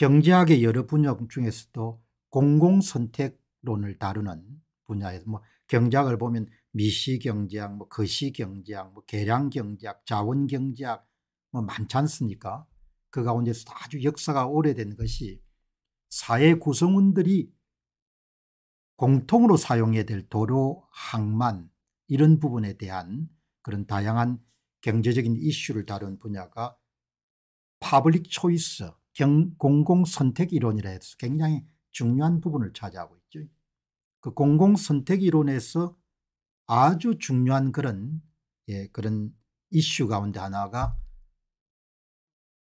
경제학의 여러 분야 중에서도 공공선택론을 다루는 분야에서 뭐 경제학을 보면 미시경제학, 뭐 거시경제학, 뭐 계량경제학, 자원경제학 뭐 많지 않습니까? 그 가운데서 아주 역사가 오래된 것이 사회 구성원들이 공통으로 사용해야 될 도로, 항만 이런 부분에 대한 그런 다양한 경제적인 이슈를 다룬 분야가 파블릭 초이스 경, 공공선택이론이라 해서 굉장히 중요한 부분을 차지하고 있죠. 그 공공선택이론에서 아주 중요한 그런 예, 그런 이슈 가운데 하나가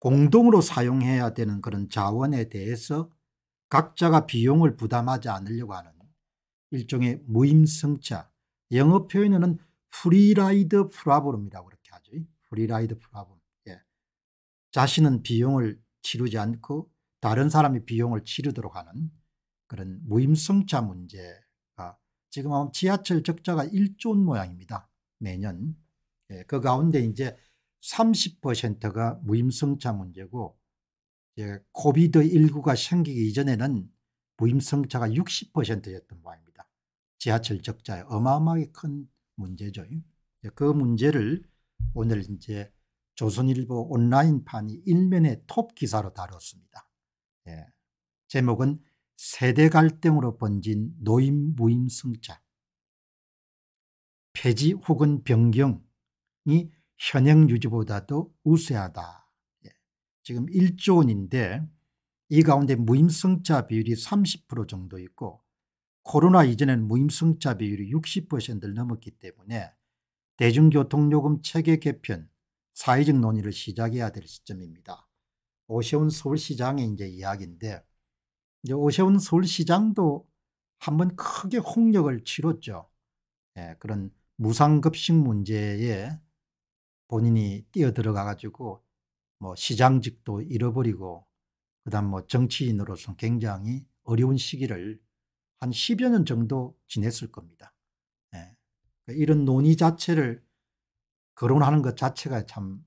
공동으로 사용해야 되는 그런 자원에 대해서 각자가 비용을 부담하지 않으려고 하는 일종의 무임승차 영어 표현으로는 프리라이드 프라브럼이라고 그렇게 하죠. 프리라이드 프라브럼. 예. 자신은 비용을 치르지 않고 다른 사람의 비용을 치르도록 하는 그런 무임승차 문제가 지금 하면 지하철 적자가 1조 원 모양입니다. 매년. 예, 그 가운데 이제 30%가 무임승차 문제고 예, 코비드19가 생기기 이전에는 무임승차가 60%였던 모양입니다. 지하철 적자에 어마어마하게 큰 문제죠. 예, 그 문제를 오늘 이제 조선일보 온라인판이 일면에톱 기사로 다뤘습니다. 예. 제목은 세대 갈등으로 번진 노인 무임승차 폐지 혹은 변경이 현행 유지보다도 우세하다. 예. 지금 1조 원인데 이 가운데 무임승차 비율이 30% 정도 있고 코로나 이전에는 무임승차 비율이 60%를 넘었기 때문에 대중교통요금 체계 개편 사회적 논의를 시작해야 될 시점입니다. 오세훈 서울시장의 이제 이야기인데 이제 오세훈 서울시장도 한번 크게 홍역을 치렀죠. 예, 그런 무상급식 문제에 본인이 뛰어들어가 가지고 뭐 시장직도 잃어버리고 그다음 뭐 정치인으로서 굉장히 어려운 시기를 한 10여 년 정도 지냈을 겁니다. 예. 그러니까 이런 논의 자체를 거론하는 것 자체가 참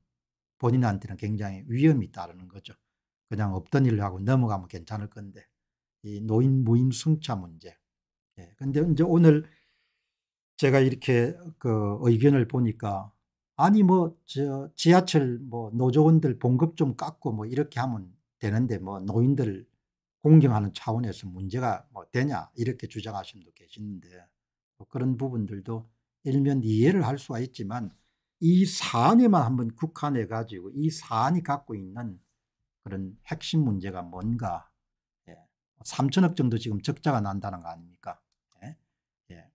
본인한테는 굉장히 위험이 따르는 거죠. 그냥 없던 일을 하고 넘어가면 괜찮을 건데 이 노인 무임 승차 문제. 예. 근데 이제 오늘 제가 이렇게 그 의견을 보니까 아니 뭐 저 지하철 뭐 노조원들 봉급 좀 깎고 뭐 이렇게 하면 되는데 뭐 노인들 공경하는 차원에서 문제가 뭐 되냐 이렇게 주장하시 분도 계시는데 뭐 그런 부분들도 일면 이해를 할 수가 있지만 이 사안에만 한번 국한해 가지고 이 사안이 갖고 있는 그런 핵심 문제가 뭔가 예. 3천억 정도 지금 적자가 난다는 거 아닙니까 예. 예.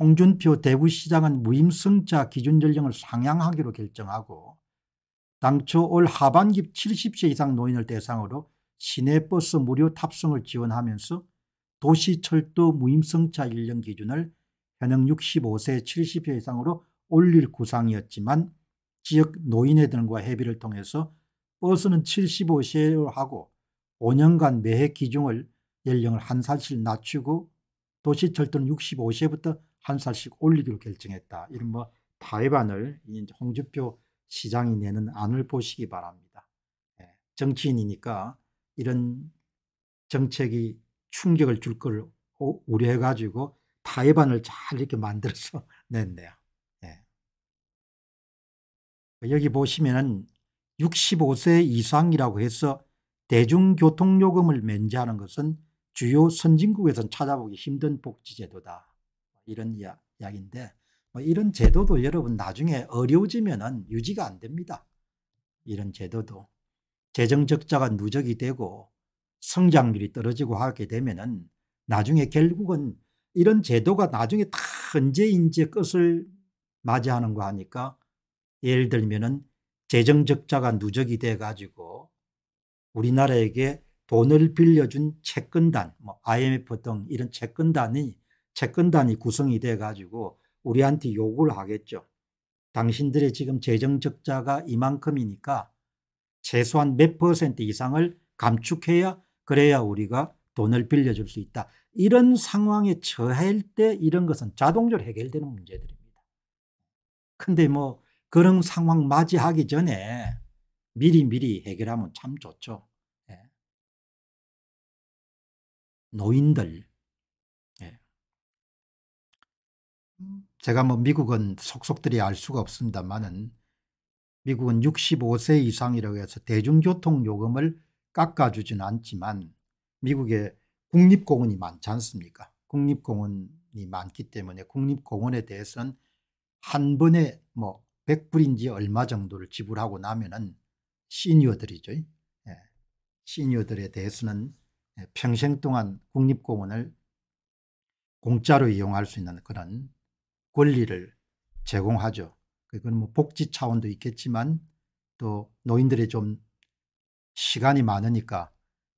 홍준표 대구시장은 무임승차 기준전령을 상향하기로 결정하고 당초 올 하반기 70세 이상 노인을 대상으로 시내버스 무료 탑승을 지원하면서 도시철도 무임승차 1년 기준을 현행 65세 70세 이상으로 올릴 구상이었지만 지역 노인회 등과 협의를 통해서 버스는 75세로 하고 5년간 매해 기종을 연령을 한 살씩 낮추고 도시철도는 65세부터 한 살씩 올리기로 결정했다. 이런 뭐 타협안을 홍준표 시장이 내는 안을 보시기 바랍니다. 예, 정치인이니까 이런 정책이 충격을 줄 걸 우려해가지고 타협안을 잘 이렇게 만들어서 냈네요. 여기 보시면은 65세 이상이라고 해서 대중교통요금을 면제하는 것은 주요 선진국에서는 찾아보기 힘든 복지제도다. 이런 이야, 기인데뭐 이런 제도도 여러분 나중에 어려워지면 유지가 안 됩니다. 이런 제도도 재정적자가 누적이 되고 성장률이 떨어지고 하게 되면 나중에 결국은 이런 제도가 나중에 다 언제인지 끝을 맞이하는 거 하니까 예를 들면은 재정적자가 누적이 돼 가지고 우리나라에게 돈을 빌려준 채권단, 뭐 IMF 등 이런 채권단이 채권단이 구성이 돼 가지고 우리한테 요구를 하겠죠. 당신들의 지금 재정 적자가 이만큼이니까 최소한 몇 퍼센트 이상을 감축해야 그래야 우리가 돈을 빌려줄 수 있다. 이런 상황에 처할 때 이런 것은 자동적으로 해결되는 문제들입니다. 근데 뭐 그런 상황 맞이하기 전에 미리 미리 해결하면 참 좋죠. 예. 노인들. 예. 제가 뭐 미국은 속속들이 알 수가 없습니다만은 미국은 65세 이상이라고 해서 대중교통 요금을 깎아주진 않지만 미국에 국립공원이 많지 않습니까? 국립공원이 많기 때문에 국립공원에 대해서는 한 번에 뭐 100불인지 얼마 정도를 지불하고 나면은 시니어들이죠. 예. 시니어들에 대해서는 예, 평생 동안 국립공원을 공짜로 이용할 수 있는 그런 권리를 제공하죠. 그건 뭐 복지 차원도 있겠지만 또 노인들이 좀 시간이 많으니까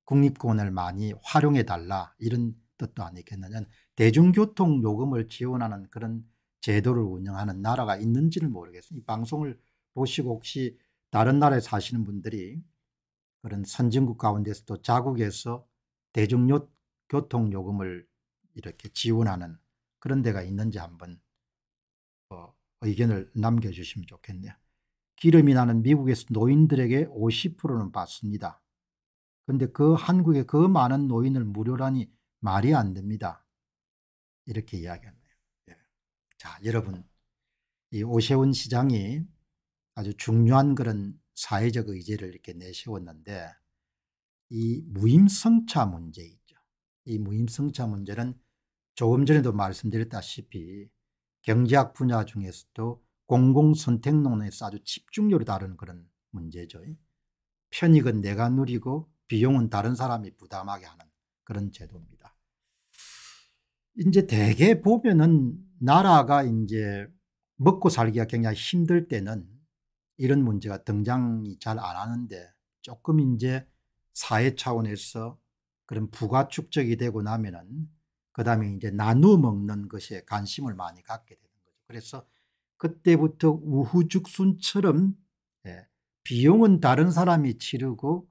국립공원을 많이 활용해 달라 이런 뜻도 아니겠느냐. 대중교통 요금을 지원하는 그런 제도를 운영하는 나라가 있는지를 모르겠어요. 이 방송을 보시고 혹시 다른 나라에 사시는 분들이 그런 선진국 가운데서도 자국에서 대중교통요금을 이렇게 지원하는 그런 데가 있는지 한번 어, 의견을 남겨주시면 좋겠네요. 기름이 나는 미국에서 노인들에게 50%는 받습니다. 그런데 그 한국에 그 많은 노인을 무료라니 말이 안 됩니다. 이렇게 이야기합니다. 여러분 이 오세훈 시장이 아주 중요한 그런 사회적 의제를 이렇게 내세웠는데 이 무임승차 문제 있죠. 이 무임승차 문제는 조금 전에도 말씀드렸다시피 경제학 분야 중에서도 공공선택론에서 아주 집중적으로 다루는 그런 문제죠. 편익은 내가 누리고 비용은 다른 사람이 부담하게 하는 그런 제도입니다. 이제 대개 보면은 나라가 이제 먹고 살기가 굉장히 힘들 때는 이런 문제가 등장이 잘 안 하는데 조금 이제 사회 차원에서 그런 부가 축적이 되고 나면은 그 다음에 이제 나누어 먹는 것에 관심을 많이 갖게 되는 거죠. 그래서 그때부터 우후죽순처럼 예, 비용은 다른 사람이 치르고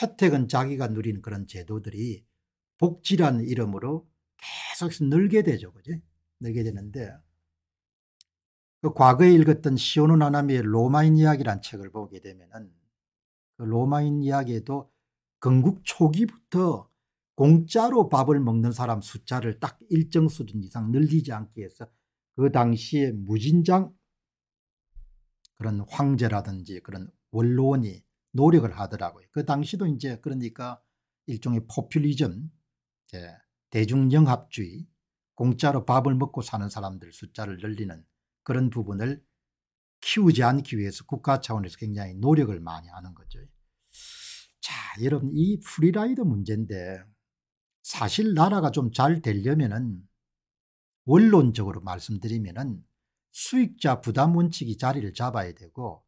혜택은 자기가 누리는 그런 제도들이 복지라는 이름으로 계속 늘게 되죠. 그죠? 내게 되는데 그 과거에 읽었던 시오노 나나미의 로마인 이야기란 책을 보게 되면은 그 로마인 이야기에도 건국 초기부터 공짜로 밥을 먹는 사람 숫자를 딱 일정 수준 이상 늘리지 않기 위해서 그 당시에 무진장 그런 황제라든지 그런 원로원이 노력을 하더라고요. 그 당시도 이제 그러니까 일종의 포퓰리즘, 대중영합주의 공짜로 밥을 먹고 사는 사람들 숫자를 늘리는 그런 부분을 키우지 않기 위해서 국가 차원에서 굉장히 노력을 많이 하는 거죠. 자, 여러분 이 프리라이드 문제인데 사실 나라가 좀 잘 되려면은 원론적으로 말씀드리면은 수익자 부담 원칙이 자리를 잡아야 되고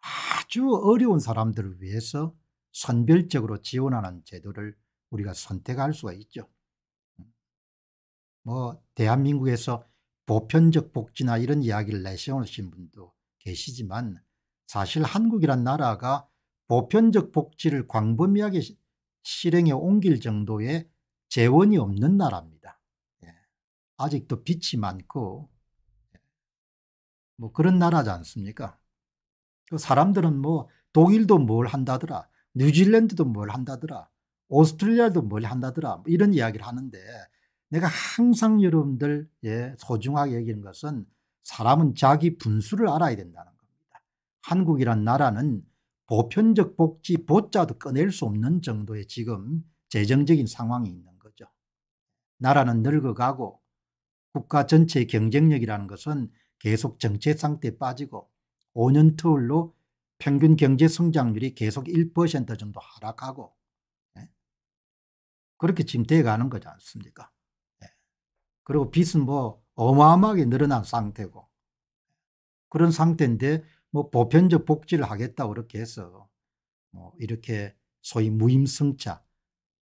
아주 어려운 사람들을 위해서 선별적으로 지원하는 제도를 우리가 선택할 수가 있죠. 뭐 대한민국에서 보편적 복지나 이런 이야기를 내세우신 분도 계시지만 사실 한국이란 나라가 보편적 복지를 광범위하게 실행에 옮길 정도의 재원이 없는 나라입니다. 예. 아직도 빛이 많고 예. 뭐 그런 나라지 않습니까? 그 사람들은 뭐 독일도 뭘 한다더라 뉴질랜드도 뭘 한다더라 오스트리아도 뭘 한다더라 뭐 이런 이야기를 하는데 내가 항상 여러분들 예, 소중하게 여기는 것은 사람은 자기 분수를 알아야 된다는 겁니다. 한국이란 나라는 보편적 복지 보자도 꺼낼 수 없는 정도의 지금 재정적인 상황이 있는 거죠. 나라는 늙어가고 국가 전체의 경쟁력이라는 것은 계속 정체 상태에 빠지고 5년 터울로 평균 경제 성장률이 계속 1% 정도 하락하고 예? 그렇게 지금 돼가는 거지 않습니까? 그리고 빚은 뭐 어마어마하게 늘어난 상태고 그런 상태인데 뭐 보편적 복지를 하겠다고 그렇게 해서 뭐 이렇게 소위 무임승차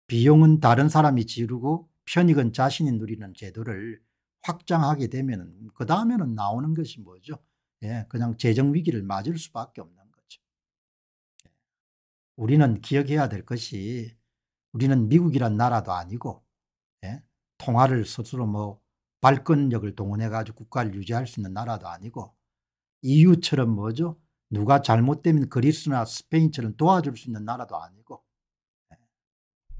비용은 다른 사람이 지르고 편익은 자신이 누리는 제도를 확장하게 되면 그 다음에는 나오는 것이 뭐죠 예, 그냥 재정위기를 맞을 수밖에 없는 거죠 우리는 기억해야 될 것이 우리는 미국이란 나라도 아니고 예? 통화를 스스로 뭐 발권력을 동원해가지고 국가를 유지할 수 있는 나라도 아니고 EU처럼 뭐죠? 누가 잘못되면 그리스나 스페인처럼 도와줄 수 있는 나라도 아니고 예.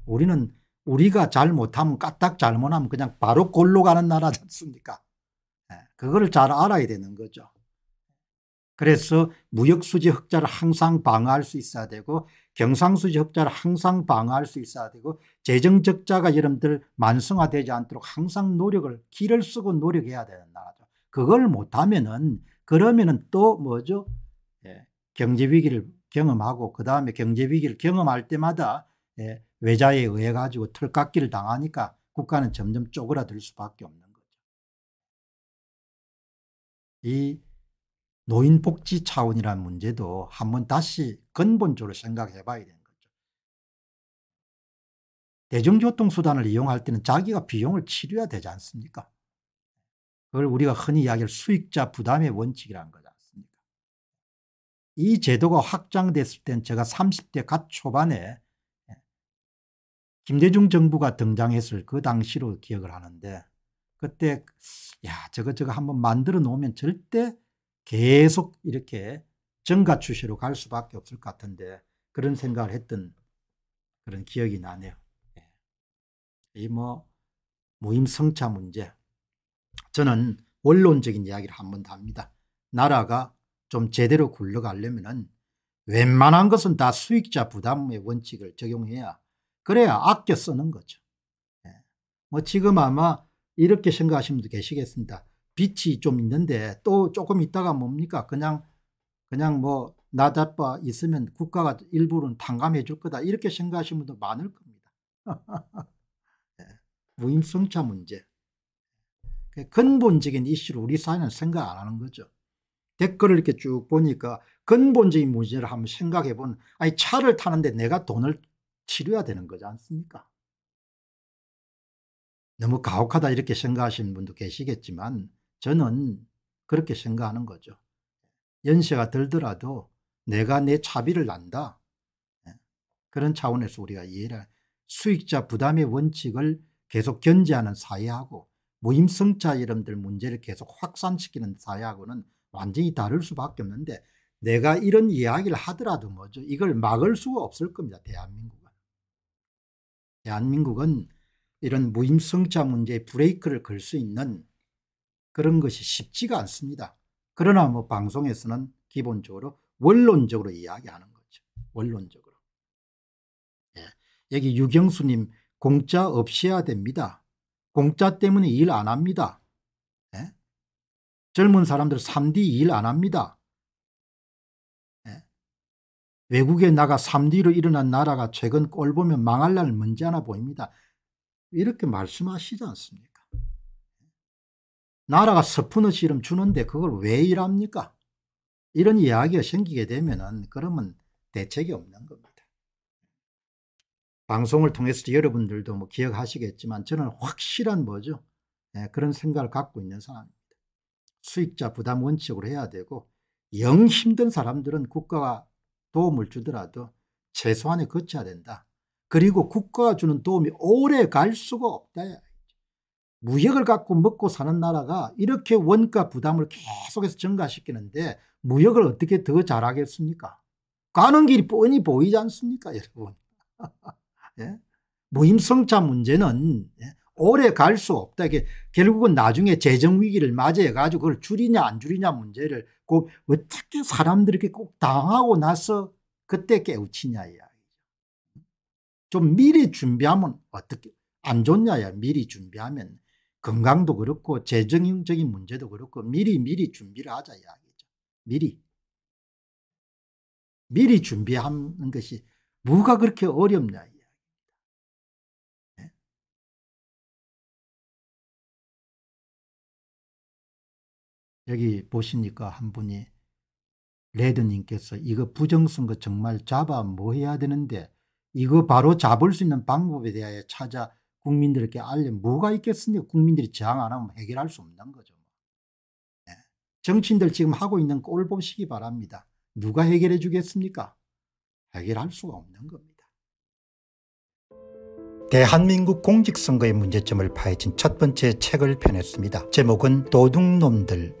우리는 우리가 잘못하면 까딱 잘못하면 그냥 바로 골로 가는 나라지 않습니까? 예. 그거를 잘 알아야 되는 거죠. 그래서 무역수지 흑자를 항상 방어할 수 있어야 되고 경상수지 흑자를 항상 방어할 수 있어야 되고 재정적자가 여러분들 만성화되지 않도록 항상 노력을 길을 쓰고 노력해야 되는 나라죠. 그걸 못하면은 그러면은 또 뭐죠? 예, 경제 위기를 경험하고 그 다음에 경제 위기를 경험할 때마다 예, 외자에 의해 가지고 털깎기를 당하니까 국가는 점점 쪼그라들 수밖에 없는 거죠. 이 노인복지 차원이라는 문제도 한번 다시 근본적으로 생각해 봐야 되는 거죠. 대중교통수단을 이용할 때는 자기가 비용을 치료해야 되지 않습니까? 그걸 우리가 흔히 이야기할 수익자 부담의 원칙이라는 거지 습니까이 제도가 확장됐을 땐 제가 30대 갓 초반에 예, 김대중 정부가 등장했을 그 당시로 기억을 하는데 그때 야 저거 저거 한번 만들어 놓으면 절대 계속 이렇게 증가 추세로 갈 수밖에 없을 것 같은데 그런 생각을 했던 그런 기억이 나네요. 예. 이뭐 무임성차 문제 저는 원론적인 이야기를 한번더 합니다. 나라가 좀 제대로 굴러가려면은 웬만한 것은 다 수익자 부담의 원칙을 적용해야 그래야 아껴 쓰는 거죠. 예. 뭐 지금 아마 이렇게 생각하시는 분도 계시겠습니다. 빛이 좀 있는데 또 조금 있다가 뭡니까? 그냥 그냥 뭐 나자빠 있으면 국가가 일부는 탕감해 줄 거다 이렇게 생각하시는 분도 많을 겁니다. 예. 무임승차 문제. 그 근본적인 이슈를 우리 사회는 생각 안 하는 거죠. 댓글을 이렇게 쭉 보니까 근본적인 문제를 한번 생각해 본 아니 차를 타는데 내가 돈을 치료해야 되는 거지 않습니까? 너무 가혹하다 이렇게 생각하시는 분도 계시겠지만 저는 그렇게 생각하는 거죠. 연세가 들더라도 내가 내 차비를 난다. 예. 그런 차원에서 우리가 이해를 수익자 부담의 원칙을 계속 견제하는 사회하고 무임승차 이름들 문제를 계속 확산시키는 사회하고는 완전히 다를 수밖에 없는데 내가 이런 이야기를 하더라도 뭐죠 이걸 막을 수가 없을 겁니다 대한민국은 대한민국은 이런 무임승차 문제에 브레이크를 걸 수 있는 그런 것이 쉽지가 않습니다. 그러나 뭐 방송에서는 기본적으로 원론적으로 이야기하는 거죠. 원론적으로. 예. 여기 유경수님 공짜 없이야 됩니다. 공짜 때문에 일 안 합니다. 예? 젊은 사람들 3D 일 안 합니다. 예? 외국에 나가 3D로 일어난 나라가 최근 꼴 보면 망할 날 먼지 하나 보입니다. 이렇게 말씀하시지 않습니까? 나라가 스푼어치 이름 주는데 그걸 왜 일합니까? 이런 이야기가 생기게 되면은 그러면 대책이 없는 겁니다. 방송을 통해서 여러분들도 뭐 기억하시겠지만 저는 확실한 뭐죠? 네, 그런 생각을 갖고 있는 사람입니다. 수익자 부담 원칙으로 해야 되고 영 힘든 사람들은 국가가 도움을 주더라도 최소한에 거쳐야 된다. 그리고 국가가 주는 도움이 오래 갈 수가 없다. 무역을 갖고 먹고 사는 나라가 이렇게 원가 부담을 계속해서 증가시키는데 무역을 어떻게 더 잘하겠습니까? 가는 길이 뻔히 보이지 않습니까, 여러분? 예? 무임성차 문제는 예? 오래 갈 수 없다. 이게 결국은 나중에 재정 위기를 맞이해가지고 그걸 줄이냐 안 줄이냐 문제를 꼭 어떻게 사람들이 게꼭 당하고 나서 그때 깨우치냐 이야기좀 미리 준비하면 어떻게 안 좋냐 야 미리 준비하면 건강도 그렇고 재정적인 문제도 그렇고 미리 미리 준비를 하자 이야기죠. 미리. 미리 준비하는 것이 뭐가 그렇게 어렵냐 이야기입니다. 네? 여기 보시니까 한 분이 레드님께서 이거 부정선거 정말 잡아 뭐 해야 되는데 이거 바로 잡을 수 있는 방법에 대하여 찾아 국민들에게 알려 뭐가 있겠습니까? 국민들이 저항 안 하면 해결할 수 없는 거죠. 네. 정치인들 지금 하고 있는 꼴 보시기 바랍니다. 누가 해결해 주겠습니까? 해결할 수가 없는 겁니다. 대한민국 공직선거의 문제점을 파헤친 첫 번째 책을 펴냈습니다. 제목은 도둑놈들